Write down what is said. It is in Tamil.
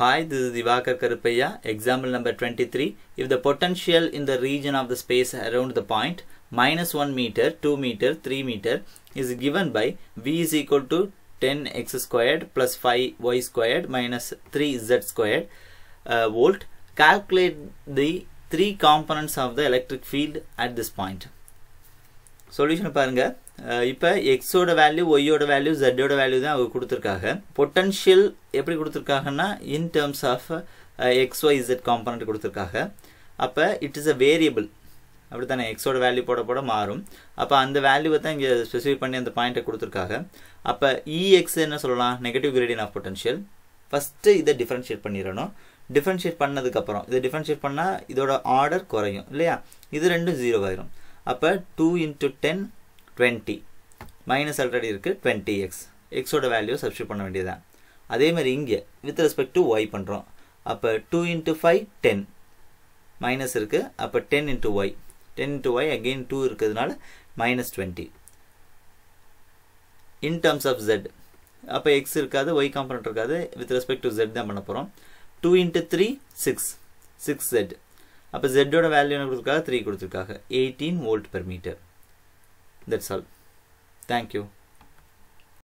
Hi, this is Divakar Karupaya. Example number 23. If the potential in the region of the space around the point minus 1 meter, 2 meter, 3 meter is given by V is equal to 10x squared plus 5y squared minus 3z squared uh, volt, calculate the three components of the electric field at this point. Solution பாருங்க இப்போ எக்ஸோட வேல்யூ ஒய்யோட வேல்யூ ஜெட்டோட வேல்யூ தான் அவங்க கொடுத்துருக்காங்க பொட்டன்ஷியல் எப்படி கொடுத்துருக்காங்கன்னா in terms of x y z component கொடுத்துருக்காங்க அப்போ இட் இஸ் அ வேரியபிள் அப்படி தானே எக்ஸோட வேல்யூ போட போட மாறும் அப்போ அந்த வேல்யூவை தான் இங்கே ஸ்பெசிஃபிக் பண்ணி அந்த பாயிண்ட்டை கொடுத்துருக்காங்க அப்போ இஎக்ஸ் e என்ன சொல்லலாம் negative gradient of potential first இதை டிஃப்ரென்ஷியேட் பண்ணிடணும் டிஃப்ரென்ஷியேட் பண்ணதுக்கப்புறம் இதை டிஃப்ரென்ஷியேட் பண்ணால் இதோட ஆர்டர் குறையும் இல்லையா இது ரெண்டும் ஜீரோ ஆயிரும் அப்போ two into ten twenty minus already இருக்குது டுவெண்ட்டி எக்ஸ் எக்ஸோட வேல்யூ சப்ஸ்டியூட் பண்ண வேண்டியதான் அதேமாதிரி இங்கே வித் ரெஸ்பெக்ட் டு ஒய் பண்ணுறோம் அப்போ two into five ten minus இருக்குது அப்போ ten into y ten into y again two இருக்கிறதுனால minus twenty in terms of z அப்போ எக்ஸ் இருக்காது ஒய் காம்பனண்ட் இருக்காது வித் ரெஸ்பெக்ட் டு ஜெட் தான் பண்ண போகிறோம் two into three six six z அப்போ ஜெட்டோட வேல்யூ என்ன கொடுத்துருக்காங்க த்ரீ கொடுத்துருக்காங்க eighteen volt per metre That's all. Thank you.